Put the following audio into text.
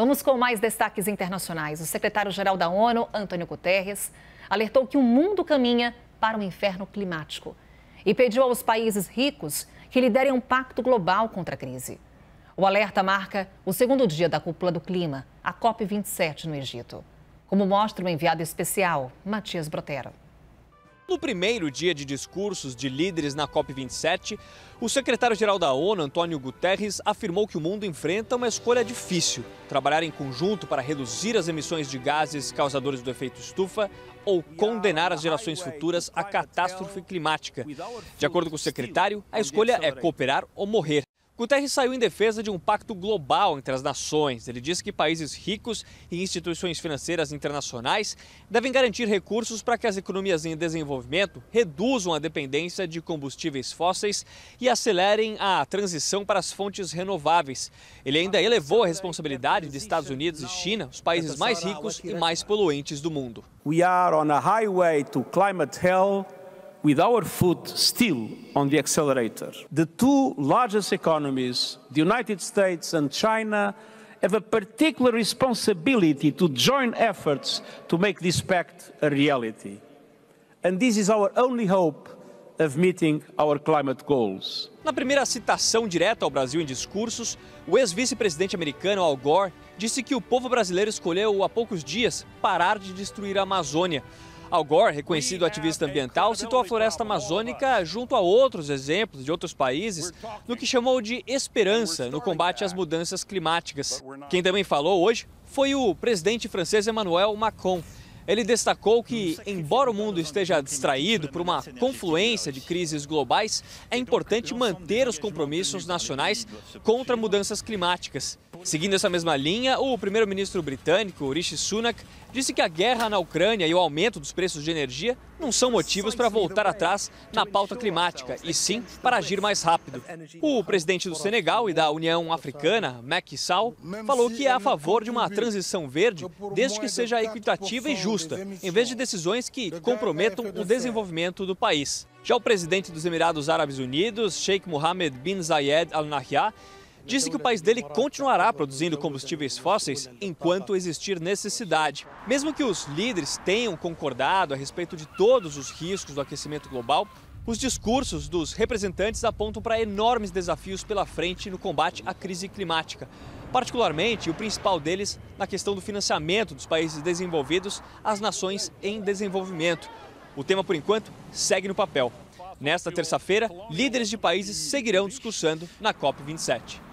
Vamos com mais destaques internacionais. O secretário-geral da ONU, Antônio Guterres, alertou que o mundo caminha para um inferno climático e pediu aos países ricos que liderem um pacto global contra a crise. O alerta marca o segundo dia da cúpula do clima, a COP27 no Egito. Como mostra o enviado especial, Matias Brotero. No primeiro dia de discursos de líderes na COP27, o secretário-geral da ONU, Antônio Guterres, afirmou que o mundo enfrenta uma escolha difícil: trabalhar em conjunto para reduzir as emissões de gases causadores do efeito estufa ou condenar as gerações futuras à catástrofe climática. De acordo com o secretário, a escolha é cooperar ou morrer. Guterres saiu em defesa de um pacto global entre as nações. Ele disse que países ricos e instituições financeiras internacionais devem garantir recursos para que as economias em desenvolvimento reduzam a dependência de combustíveis fósseis e acelerem a transição para as fontes renováveis. Ele ainda elevou a responsabilidade de Estados Unidos e China, os países mais ricos e mais poluentes do mundo. We are on a highway to climate with our foot still on the accelerator. The two largest economies, the United States and China, have a particular responsibility to join efforts to make this pact a reality. And this is our only hope of meeting our climate goals. Na primeira citação direta ao Brasil em discursos, o ex-vice-presidente americano Al Gore disse que o povo brasileiro escolheu há poucos dias parar de destruir a Amazônia. Al Gore, reconhecido ativista ambiental, citou a floresta amazônica junto a outros exemplos de outros países no que chamou de esperança no combate às mudanças climáticas. Quem também falou hoje foi o presidente francês Emmanuel Macron. Ele destacou que, embora o mundo esteja distraído por uma confluência de crises globais, é importante manter os compromissos nacionais contra mudanças climáticas. Seguindo essa mesma linha, o primeiro-ministro britânico, Rishi Sunak, disse que a guerra na Ucrânia e o aumento dos preços de energia não são motivos para voltar atrás na pauta climática, e sim para agir mais rápido. O presidente do Senegal e da União Africana, Macky Sall, falou que é a favor de uma transição verde desde que seja equitativa e justa justa, em vez de decisões que comprometam o desenvolvimento do país. Já o presidente dos Emirados Árabes Unidos, Sheikh Mohammed bin Zayed Al Nahyan, disse que o país dele continuará produzindo combustíveis fósseis enquanto existir necessidade. Mesmo que os líderes tenham concordado a respeito de todos os riscos do aquecimento global, os discursos dos representantes apontam para enormes desafios pela frente no combate à crise climática. Particularmente, o principal deles na questão do financiamento dos países desenvolvidos às nações em desenvolvimento. O tema, por enquanto, segue no papel. Nesta terça-feira, líderes de países seguirão discursando na COP27.